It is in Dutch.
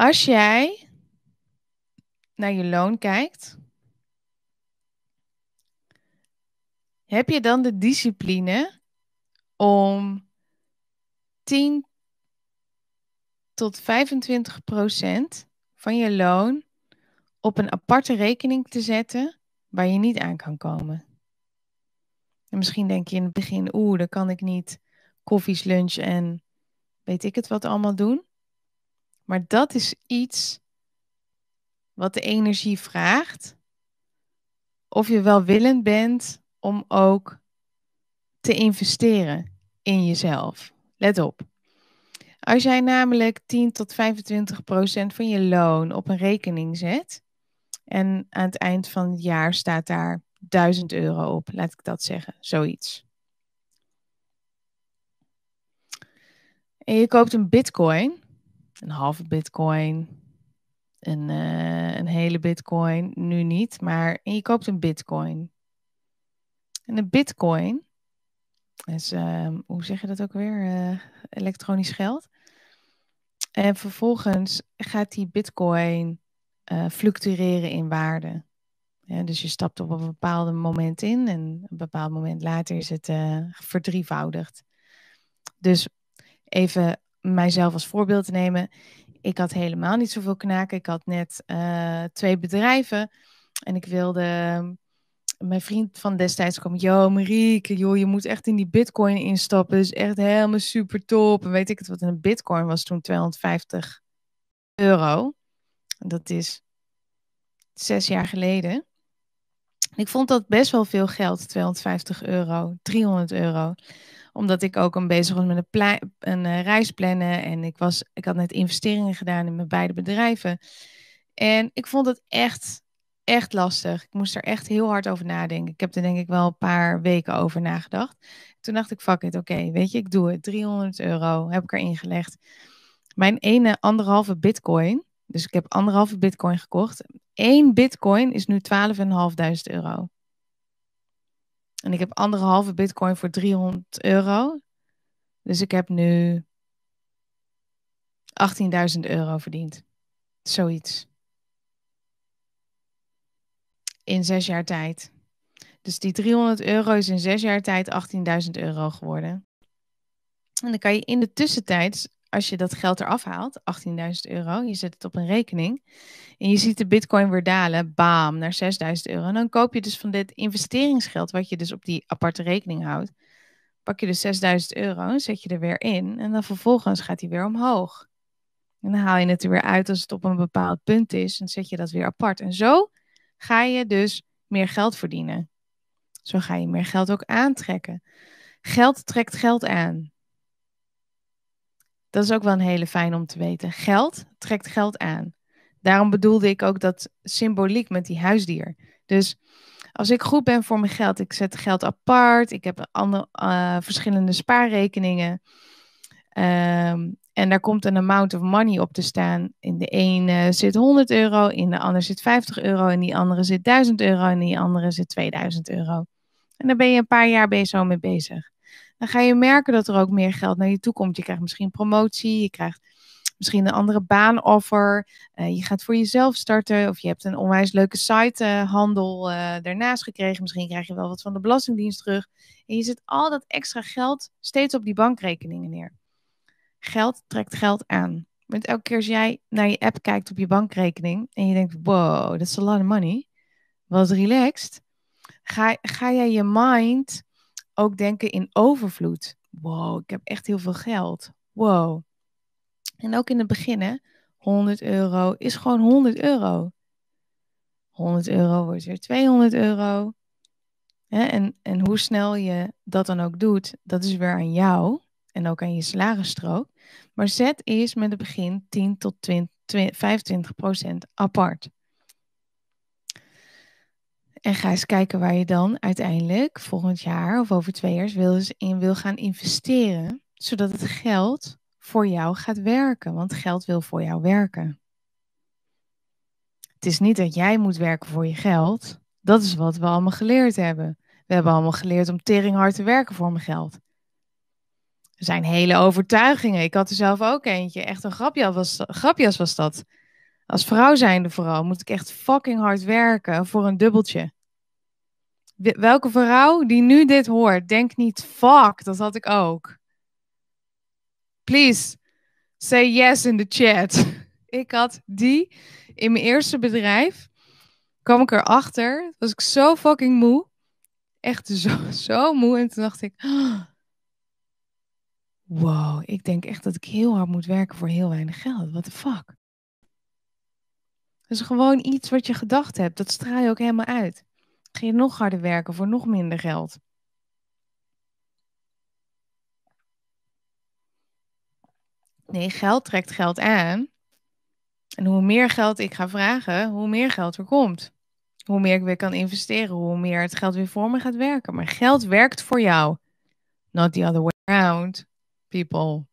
Als jij naar je loon kijkt, heb je dan de discipline om 10 tot 25 procent van je loon op een aparte rekening te zetten waar je niet aan kan komen? En misschien denk je in het begin, oeh, dan kan ik niet koffies, lunch en weet ik het wat allemaal doen. Maar dat is iets wat de energie vraagt. Of je wel willend bent om ook te investeren in jezelf. Let op. Als jij namelijk 10 tot 25 procent van je loon op een rekening zet. En aan het eind van het jaar staat daar 1000 euro op, laat ik dat zeggen, zoiets. En je koopt een bitcoin een halve bitcoin, een, eh, een hele bitcoin, nu niet, maar je koopt een bitcoin. En een bitcoin is, ehm, hoe zeg je dat ook weer, eh, elektronisch geld. En vervolgens gaat die bitcoin eh, fluctueren in waarde. dus je stapt op een bepaald moment in en een bepaald moment later is het verdrievoudigd. Dus even mijzelf als voorbeeld te nemen. Ik had helemaal niet zoveel knaken. Ik had net eh, twee bedrijven. En ik wilde. Ehm, mijn vriend van destijds kwam. Jo, Marieke, joh, je moet echt in die Bitcoin instappen. Dat is echt helemaal super top. En weet ik het wat? Een Bitcoin was toen 250 euro. Dat is zes jaar geleden. Ik vond dat best wel veel geld, 250 euro, 300 euro omdat ik ook een bezig was met een, reisplannen een eh, reis plannen. En ik, was, ik had net investeringen gedaan in mijn beide bedrijven. En ik vond het echt, echt lastig. Ik moest er echt heel hard over nadenken. Ik heb er denk ik wel een paar weken over nagedacht. Toen dacht ik, fuck it, oké, weet je, ik doe het. 300 euro heb ik erin gelegd. Mijn ene anderhalve bitcoin, dus ik heb anderhalve bitcoin gekocht. Eén bitcoin is nu 12.500 euro. En ik heb anderhalve bitcoin voor 300 euro. Dus ik heb nu 18.000 euro verdiend. Zoiets. In zes jaar tijd. Dus die 300 euro is in zes jaar tijd 18.000 euro geworden. En dan kan je in de tussentijd als je dat geld eraf haalt, 18.000 euro, je zet het op een rekening en je ziet de bitcoin weer dalen, bam, naar 6.000 euro. En dan koop je dus van dit investeringsgeld, wat je dus op die aparte rekening houdt, pak je dus 6.000 euro en zet je er weer in. En dan vervolgens gaat die weer omhoog. En dan haal je het er weer uit als het op een bepaald punt is en zet je dat weer apart. En zo ga je dus meer geld verdienen. Zo ga je meer geld ook aantrekken. Geld trekt geld aan. Dat is ook wel een hele fijn om te weten. Geld trekt geld aan. Daarom bedoelde ik ook dat symboliek met die huisdier. Dus als ik goed ben voor mijn geld, ik zet geld apart, ik heb eh, verschillende spaarrekeningen. Ehm, en daar komt een amount of money op te staan. In de een zit 100 euro, in de ander zit 50 euro, in die andere zit 1000 euro, en die andere zit 2000 euro. En daar ben je een paar jaar zo mee bezig dan ga je merken dat er ook meer geld naar je toe komt. Je krijgt misschien promotie, je krijgt misschien een andere baanoffer. Eh, je gaat voor jezelf starten of je hebt een onwijs leuke sitehandel eh, eh, daarnaast gekregen. Misschien krijg je wel wat van de Belastingdienst terug. En je zet al dat extra geld steeds op die bankrekeningen neer. Geld trekt geld aan. Want elke keer als jij naar je app kijkt op je bankrekening en je denkt, wow, that's a lot of money. Wat relaxed. Ga, ga jij je mind ook denken in overvloed. Wow, ik heb echt heel veel geld. Wow. En ook in het begin, 100 euro is gewoon 100 euro. 100 euro wordt weer 200 euro. en, en hoe snel je dat dan ook doet, dat is weer aan jou en ook aan je slagenstrook. Maar zet eerst met het begin 10 tot 20, 25 procent apart. En ga eens kijken waar je dan uiteindelijk volgend jaar of over twee jaar wil, in wil gaan investeren, zodat het geld voor jou gaat werken. Want geld wil voor jou werken. Het is niet dat jij moet werken voor je geld. Dat is wat we allemaal geleerd hebben. We hebben allemaal geleerd om teringhard te werken voor mijn geld. Er zijn hele overtuigingen. Ik had er zelf ook eentje. Echt een grapje was, grapjas was dat. Als vrouw zijnde vooral moet ik echt fucking hard werken voor een dubbeltje. Welke vrouw die nu dit hoort, denkt niet, fuck, dat had ik ook. Please, say yes in the chat. Ik had die in mijn eerste bedrijf. Kwam ik erachter, was ik zo fucking moe. Echt zo, zo moe. En toen dacht ik, wow, ik denk echt dat ik heel hard moet werken voor heel weinig geld. What the fuck? is gewoon iets wat je gedacht hebt, dat straal je ook helemaal uit. Ga je nog harder werken voor nog minder geld. Nee, geld trekt geld aan. En hoe meer geld ik ga vragen, hoe meer geld er komt. Hoe meer ik weer kan investeren, hoe meer het geld weer voor me gaat werken. Maar geld werkt voor jou. Not the other way around, people.